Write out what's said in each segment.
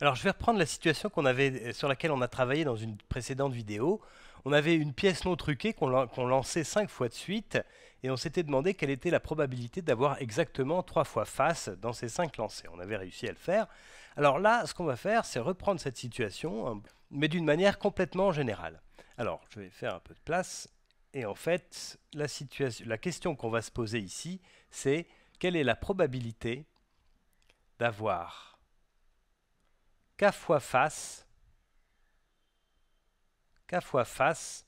Alors je vais reprendre la situation qu'on euh, sur laquelle on a travaillé dans une précédente vidéo. On avait une pièce non truquée qu'on lançait cinq fois de suite et on s'était demandé quelle était la probabilité d'avoir exactement trois fois face dans ces cinq lancés. On avait réussi à le faire. Alors là, ce qu'on va faire, c'est reprendre cette situation, hein, mais d'une manière complètement générale. Alors je vais faire un peu de place. Et en fait, la question qu'on va se poser ici, c'est quelle est la probabilité d'avoir k fois face, fois face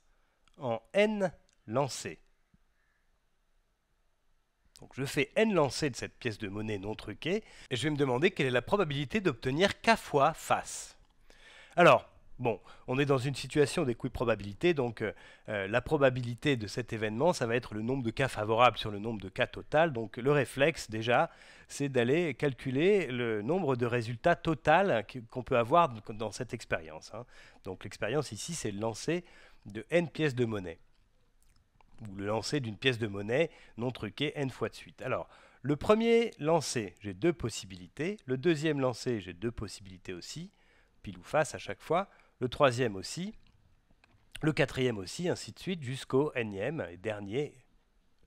en n lancé. Donc je fais n lancé de cette pièce de monnaie non truquée et je vais me demander quelle est la probabilité d'obtenir k fois face. Alors, Bon, on est dans une situation d'équiprobabilité, donc euh, euh, la probabilité de cet événement, ça va être le nombre de cas favorables sur le nombre de cas total. Donc le réflexe déjà, c'est d'aller calculer le nombre de résultats total qu'on peut avoir dans cette expérience. Hein. Donc l'expérience ici, c'est le lancer de n pièces de monnaie, ou le lancer d'une pièce de monnaie non truquée n fois de suite. Alors, le premier lancer, j'ai deux possibilités. Le deuxième lancer, j'ai deux possibilités aussi, pile ou face à chaque fois le troisième aussi, le quatrième aussi, ainsi de suite, jusqu'au énième et dernier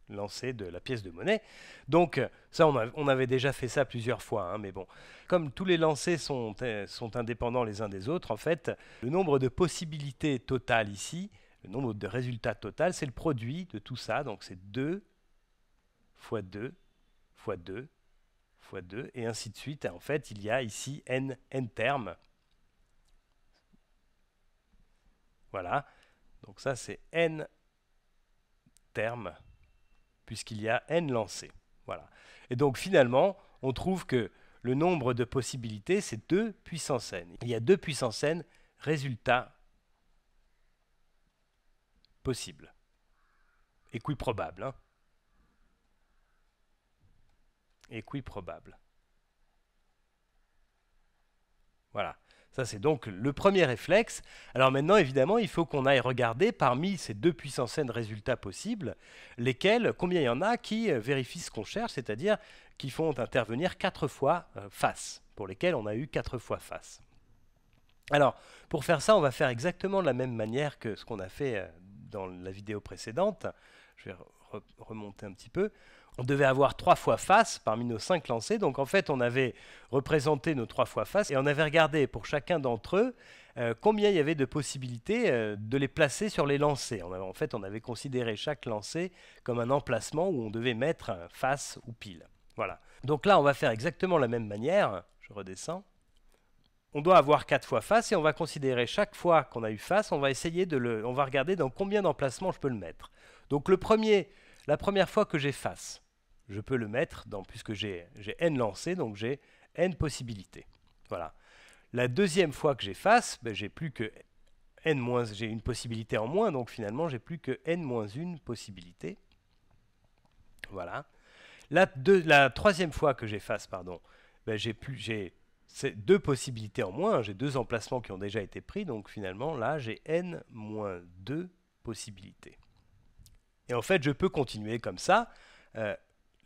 lancé de la pièce de monnaie. Donc ça, on, avait déjà fait ça plusieurs fois, hein, mais bon, comme tous les lancés euh, sont, indépendants les uns des autres, en fait, le nombre de possibilités totales ici, le nombre de résultats total, c'est le produit de tout ça, donc c'est 2 fois 2 fois 2 fois 2, et ainsi de suite. En fait, il y a ici n, n termes Voilà. Donc ça, c'est n termes, puisqu'il y a n lancés. Voilà. Et donc finalement, on trouve que le nombre de possibilités, c'est 2 puissance n. Il y a 2 puissance n résultats possibles. Équiprobables. Hein Équiprobables. Voilà. Ça, c'est donc le premier réflexe. Alors maintenant, évidemment, il faut qu'on aille regarder parmi ces deux puissances n résultats possibles, lesquels, combien il y en a qui euh, vérifient ce qu'on cherche, c'est-à-dire qui font intervenir quatre fois euh, face, pour lesquels on a eu quatre fois face. Alors, pour faire ça, on va faire exactement de la même manière que ce qu'on a fait euh, dans la vidéo précédente. Je vais remonter un petit peu on devait avoir trois fois face parmi nos cinq lancers. Donc en fait, on avait représenté nos trois fois face et on avait regardé pour chacun d'entre eux euh, combien il y avait de possibilités euh, de les placer sur les lancers. en fait, on avait considéré chaque lancé comme un emplacement où on devait mettre face ou pile. Voilà. Donc là, on va faire exactement la même manière. Je redescends. On doit avoir quatre fois face et on va considérer chaque fois qu'on a eu face, on va essayer de le, on va regarder dans combien d'emplacements je peux le mettre. Donc le premier, la première fois que j'ai face, je peux le mettre dans, puisque j'ai n lancé, donc j'ai n possibilités. Voilà. La deuxième fois que j'efface, ben, j'ai plus que n j'ai une possibilité en moins, donc finalement j'ai plus que n moins une possibilité. Voilà. La, troisième fois que j'efface, pardon, ben, j'ai plus j'ai deux possibilités en moins, j'ai deux emplacements qui ont déjà été pris, donc finalement là j'ai n moins deux possibilités. Et en fait je peux continuer comme ça. Euh,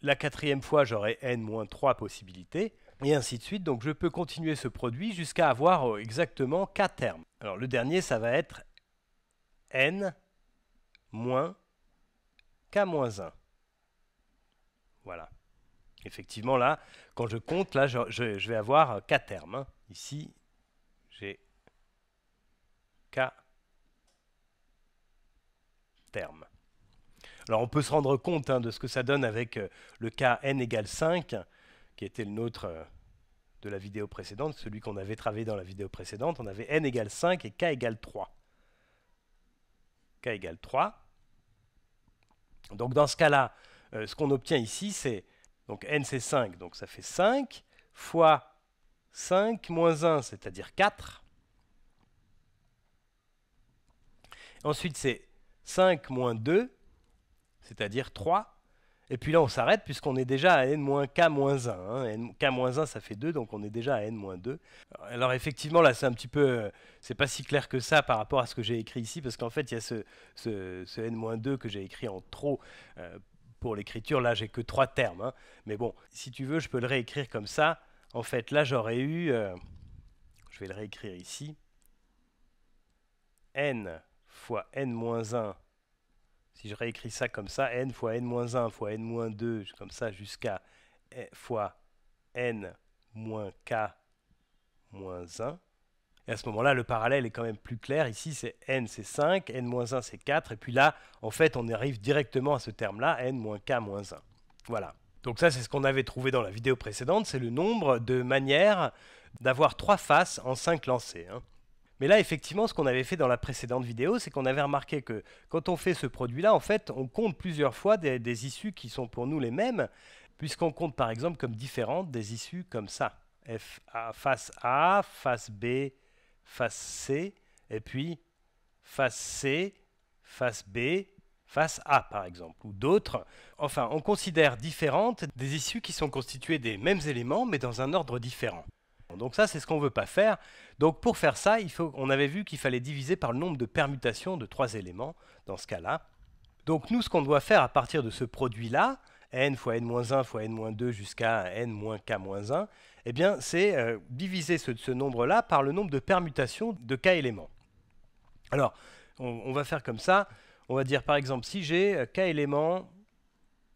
la quatrième fois, j'aurai n-3 possibilités, et ainsi de suite. Donc je peux continuer ce produit jusqu'à avoir euh, exactement k termes. Alors le dernier, ça va être n moins k-1. Voilà. Effectivement, là, quand je compte, là, je, vais avoir k euh, termes. Hein. Ici, j'ai k termes. Alors on peut se rendre compte hein, de ce que ça donne avec euh, le cas n égale 5, qui était le nôtre euh, de la vidéo précédente, celui qu'on avait travaillé dans la vidéo précédente. On avait n égale 5 et k égale 3. k égale 3. Donc dans ce cas-là, euh, ce qu'on obtient ici, c'est donc n c'est 5, donc ça fait 5 fois 5 moins 1, c'est-à-dire 4. Ensuite, c'est 5 moins 2, c'est-à-dire 3. Et puis là, on s'arrête puisqu'on est déjà à n-k-1. Hein. k-1, ça fait 2, donc on est déjà à n-2. Alors effectivement, là, c'est un petit peu... Euh, c'est pas si clair que ça par rapport à ce que j'ai écrit ici, parce qu'en fait, il y a ce, n-2 que j'ai écrit en trop euh, pour l'écriture. Là, j'ai que 3 termes. Hein. Mais bon, si tu veux, je peux le réécrire comme ça. En fait, là, j'aurais eu... Euh, je vais le réécrire ici. n fois n-1 si je réécris ça comme ça, n fois n-1 fois n-2, comme ça jusqu'à e fois n moins k moins 1. Et à ce moment-là, le parallèle est quand même plus clair. Ici, c'est n, c'est 5, n-1, c'est 4. Et puis là, en fait, on arrive directement à ce terme-là, n moins k moins 1. Voilà. Donc ça, c'est ce qu'on avait trouvé dans la vidéo précédente. C'est le nombre de manières d'avoir trois faces en 5 lancées. Hein. Mais là, effectivement, ce qu'on avait fait dans la précédente vidéo, c'est qu'on avait remarqué que quand on fait ce produit-là, en fait, on compte plusieurs fois des, issues qui sont pour nous les mêmes, puisqu'on compte par exemple comme différentes des issues comme ça. face A, face B, face C, et puis face C, face B, face A par exemple, ou d'autres. Enfin, on considère différentes des issues qui sont constituées des mêmes éléments, mais dans un ordre différent. Donc ça, c'est ce qu'on ne veut pas faire. Donc pour faire ça, il faut, on avait vu qu'il fallait diviser par le nombre de permutations de trois éléments dans ce cas-là. Donc nous, ce qu'on doit faire à partir de ce produit-là, n fois n-1 fois n-2 jusqu'à n-k-1, eh bien, c'est euh, diviser ce, nombre-là par le nombre de permutations de k éléments. Alors, on, on va faire comme ça. On va dire, par exemple, si j'ai euh, k éléments,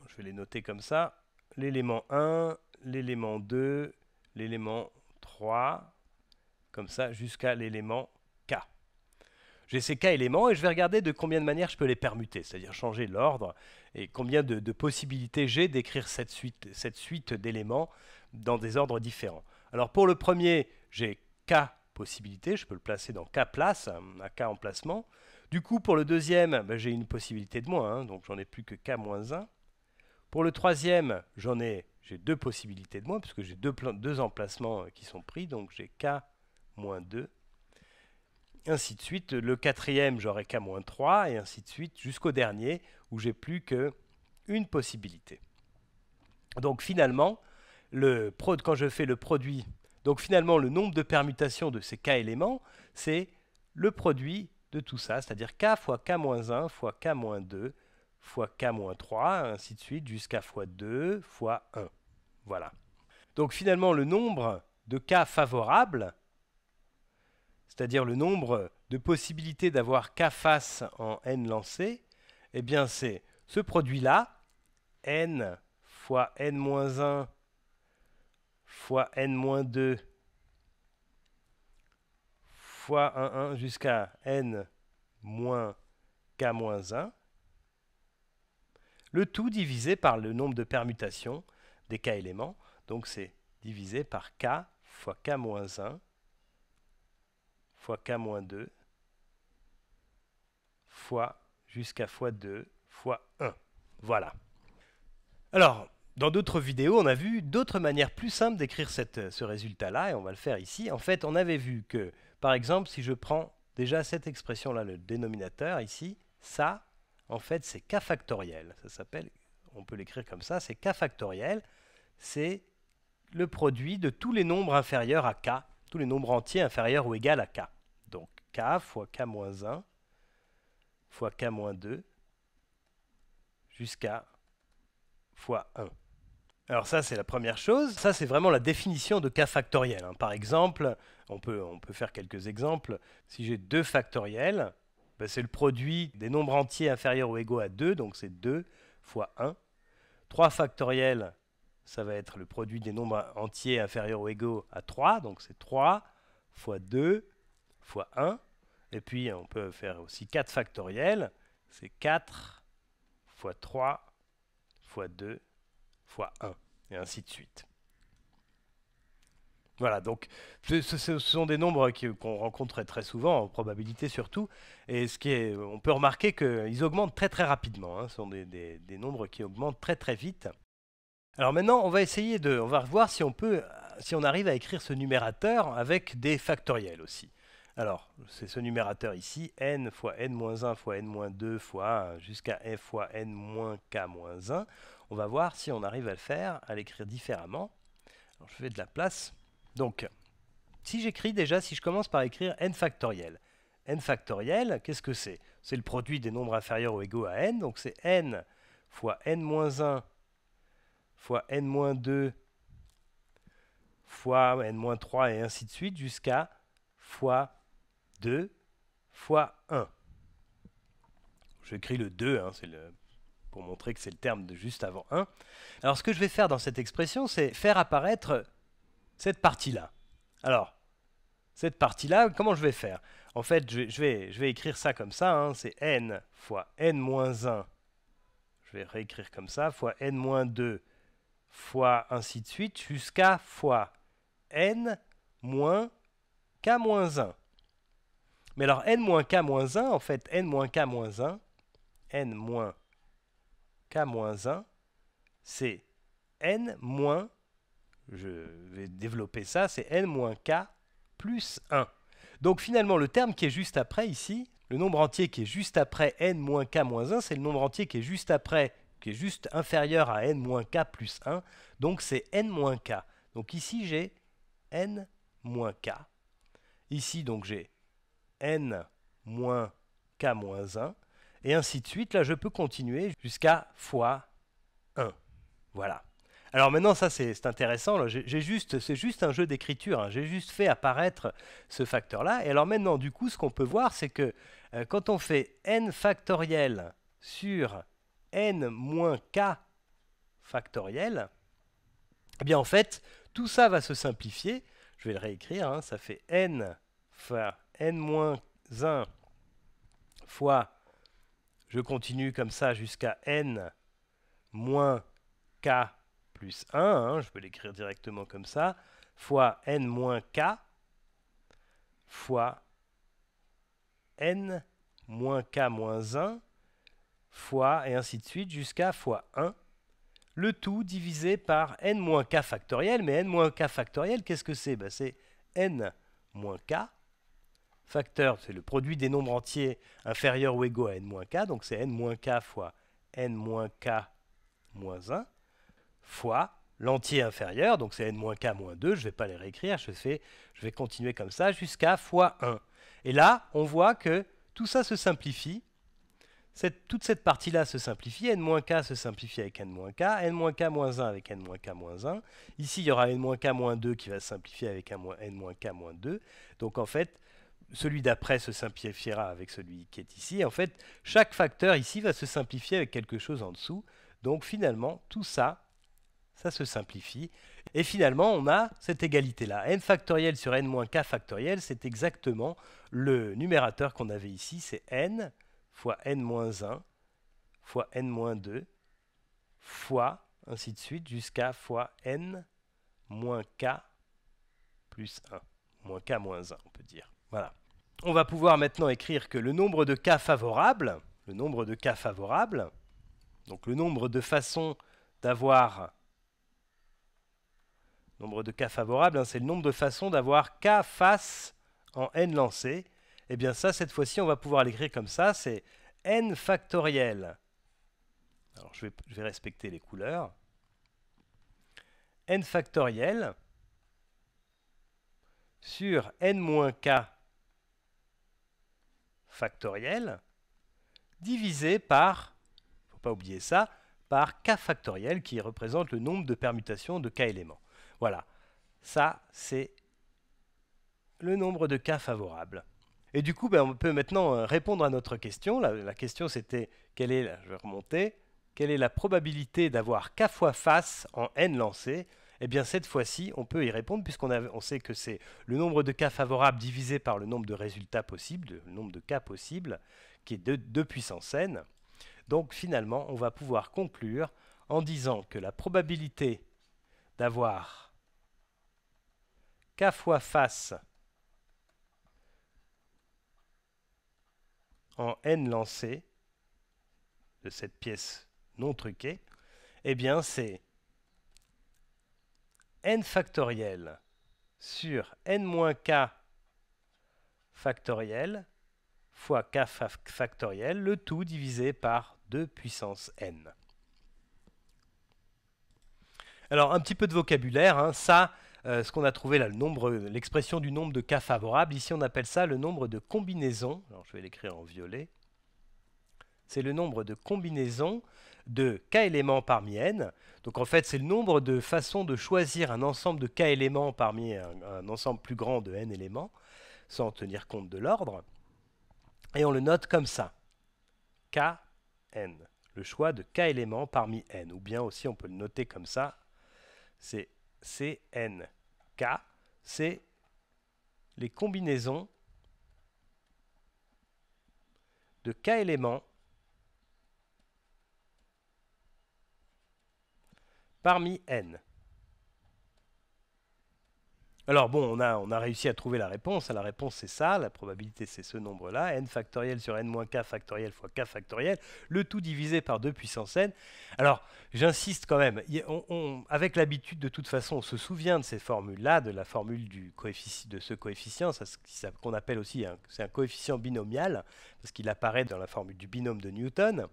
je vais les noter comme ça, l'élément 1, l'élément 2, l'élément comme ça, jusqu'à l'élément K. J'ai ces K éléments et je vais regarder de combien de manières je peux les permuter, c'est-à-dire changer l'ordre et combien de, possibilités j'ai d'écrire cette suite, cette suite d'éléments dans des ordres différents. Alors pour le premier, j'ai K possibilités, je peux le placer dans K place, à K emplacement. Du coup, pour le deuxième, ben, j'ai une possibilité de moins, hein, donc j'en ai plus que K-1. moins pour le troisième, j'en ai, j'ai deux possibilités de moins, puisque j'ai deux, emplacements euh, qui sont pris, donc j'ai K-2 ainsi de suite. Le quatrième, j'aurai K-3, et ainsi de suite, jusqu'au dernier, où j'ai plus qu'une possibilité. Donc finalement, le quand je fais le produit, donc finalement le nombre de permutations de ces K éléments, c'est le produit de tout ça, c'est-à-dire K fois K-1 fois K-2 fois k-3, ainsi de suite, jusqu'à fois 2 fois 1. Voilà. Donc finalement, le nombre de cas favorables, c'est-à-dire le nombre de possibilités d'avoir k face en n lancé, eh bien c'est ce produit-là, n fois n-1 fois n-2 fois 1, 1 jusqu'à n moins k-1 le tout divisé par le nombre de permutations des k éléments. Donc c'est divisé par k fois k-1 moins fois k-2 moins fois jusqu'à fois 2 fois 1. Voilà. Alors, dans d'autres vidéos, on a vu d'autres manières plus simples d'écrire euh, ce résultat-là, et on va le faire ici. En fait, on avait vu que, par exemple, si je prends déjà cette expression-là, le dénominateur ici, ça, en fait, c'est k factoriel. Ça s'appelle, on peut l'écrire comme ça, c'est k factoriel. C'est le produit de tous les nombres inférieurs à k, tous les nombres entiers inférieurs ou égaux à k. Donc k fois k-1 moins fois k-2 moins jusqu'à fois 1. Alors ça, c'est la première chose. Ça, c'est vraiment la définition de k factoriel. Hein. Par exemple, on peut, on peut faire quelques exemples. Si j'ai 2 factoriels, ben, c'est le produit des nombres entiers inférieurs ou égaux à 2, donc c'est 2 fois 1. 3 factoriel, ça va être le produit des nombres entiers inférieurs ou égaux à 3, donc c'est 3 fois 2 fois 1. Et puis on peut faire aussi 4 factoriel, c'est 4 fois 3 fois 2 fois 1, et ainsi de suite. Voilà, donc ce, sont des nombres qu'on rencontre très souvent, en probabilité surtout, et ce qui est, on peut remarquer qu'ils augmentent très très rapidement, hein. ce sont des, nombres qui augmentent très très vite. Alors maintenant, on va essayer de, on va voir si on peut, si on arrive à écrire ce numérateur avec des factoriels aussi. Alors, c'est ce numérateur ici, n fois n-1 fois n-2 fois jusqu'à f fois n-k-1. On va voir si on arrive à le faire, à l'écrire différemment. Alors, je fais de la place. Donc, si j'écris déjà, si je commence par écrire n factoriel, n factoriel, qu'est-ce que c'est C'est le produit des nombres inférieurs ou égaux à n, donc c'est n fois n-1 fois n-2 fois n-3 et ainsi de suite jusqu'à fois 2 fois 1. J'écris le 2, hein, pour montrer que c'est le terme de juste avant 1. Alors ce que je vais faire dans cette expression, c'est faire apparaître cette partie-là. Alors, cette partie-là, comment je vais faire En fait, je vais, je, vais, écrire ça comme ça, hein. c'est n fois n-1, je vais réécrire comme ça, fois n-2, fois ainsi de suite, jusqu'à fois n moins k-1. Mais alors n moins k-1, en fait, n moins k-1, n moins k-1, c'est n moins je vais développer ça, c'est n-k plus 1. Donc finalement, le terme qui est juste après ici, le nombre entier qui est juste après n-k moins 1, c'est le nombre entier qui est juste après, qui est juste inférieur à n-k plus 1, donc c'est n-k. Donc ici, j'ai n-k. Ici, donc j'ai n moins k moins 1, et ainsi de suite. Là, je peux continuer jusqu'à fois 1. Voilà. Alors maintenant, ça c'est intéressant. J'ai juste, c'est juste un jeu d'écriture. Hein. J'ai juste fait apparaître ce facteur-là. Et alors maintenant, du coup, ce qu'on peut voir, c'est que euh, quand on fait n factoriel sur n moins k factoriel, eh bien en fait, tout ça va se simplifier. Je vais le réécrire. Hein. Ça fait n n moins 1 fois. Je continue comme ça jusqu'à n moins k 1, hein, je peux l'écrire directement comme ça, fois n moins k, fois n moins k moins 1, fois, et ainsi de suite, jusqu'à fois 1, le tout divisé par n moins k factoriel. Mais n moins k factoriel, qu'est-ce que c'est ben, C'est n moins k facteur, c'est le produit des nombres entiers inférieurs ou égaux à n moins k, donc c'est n moins k fois n moins k moins 1, fois l'entier inférieur, donc c'est n-k moins 2, je ne vais pas les réécrire, je, fais, je vais continuer comme ça jusqu'à fois 1. Et là, on voit que tout ça se simplifie, cette, toute cette partie-là se simplifie, n-k se simplifie avec n-k, n-k moins 1 avec n-k moins 1, ici il y aura n-k moins 2 qui va se simplifier avec n-k moins 2, donc en fait, celui d'après se simplifiera avec celui qui est ici, en fait, chaque facteur ici va se simplifier avec quelque chose en dessous, donc finalement, tout ça, ça se simplifie. Et finalement, on a cette égalité-là. n factoriel sur n-k factoriel, c'est exactement le numérateur qu'on avait ici, c'est n fois n-1 fois n-2 fois, ainsi de suite, jusqu'à fois n moins k plus 1. Moins k moins 1, on peut dire. Voilà. On va pouvoir maintenant écrire que le nombre de cas favorables, le nombre de cas favorables, donc le nombre de façons d'avoir nombre de cas favorables, hein, c'est le nombre de façons d'avoir K face en n lancé. Et eh bien ça, cette fois-ci, on va pouvoir l'écrire comme ça, c'est n factoriel. Alors je vais, respecter les couleurs. n factoriel sur n-k factoriel divisé par, il ne faut pas oublier ça, par k factoriel qui représente le nombre de permutations de k éléments. Voilà, ça c'est le nombre de cas favorables. Et du coup, ben, on peut maintenant euh, répondre à notre question. La, question c'était, quelle est, je vais remonter, quelle est la probabilité d'avoir k fois face en n lancé eh bien cette fois-ci, on peut y répondre puisqu'on sait que c'est le nombre de cas favorables divisé par le nombre de résultats possibles, le nombre de cas possibles, qui est de 2 puissance n. Donc finalement, on va pouvoir conclure en disant que la probabilité d'avoir K fois face en N lancé de cette pièce non truquée, eh bien c'est N factoriel sur N K factoriel fois K factoriel, le tout divisé par 2 puissance N. Alors, un petit peu de vocabulaire, hein. ça, euh, ce qu'on a trouvé là, l'expression du nombre de cas favorables. Ici, on appelle ça le nombre de combinaisons. je vais l'écrire en violet. C'est le nombre de combinaisons de k éléments parmi n. Donc en fait, c'est le nombre de façons de choisir un ensemble de k éléments parmi un, un ensemble plus grand de n éléments, sans tenir compte de l'ordre. Et on le note comme ça. K, n. Le choix de k éléments parmi n. Ou bien aussi, on peut le noter comme ça. C'est N, K, c'est les combinaisons de K éléments parmi N. Alors bon, on a, réussi à trouver la réponse. La réponse, c'est ça. La probabilité, c'est ce nombre-là. n factoriel sur n-k factoriel fois k factoriel. Le tout divisé par 2 puissance n. Alors, j'insiste quand même. avec l'habitude, de toute façon, on se souvient de ces formules-là, de la formule du coefficient, de ce coefficient, qu'on appelle aussi c'est un coefficient binomial, parce qu'il apparaît dans la formule du binôme de Newton.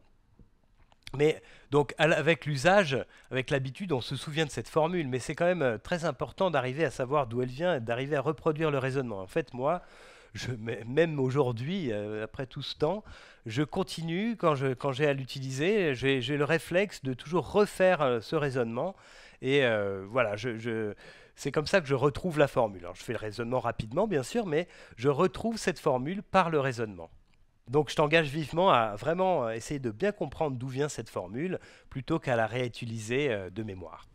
Mais donc avec l'usage, avec l'habitude, on se souvient de cette formule, mais c'est quand même euh, très important d'arriver à savoir d'où elle vient et d'arriver à reproduire le raisonnement. En fait, moi, même aujourd'hui, euh, après tout ce temps, je continue, quand, j'ai à l'utiliser, j'ai, le réflexe de toujours refaire euh, ce raisonnement. Et voilà, c'est comme ça que je retrouve la formule. Alors, je fais le raisonnement rapidement, bien sûr, mais je retrouve cette formule par le raisonnement. Donc je t'engage vivement à vraiment euh, essayer de bien comprendre d'où vient cette formule plutôt qu'à la réutiliser euh, de mémoire.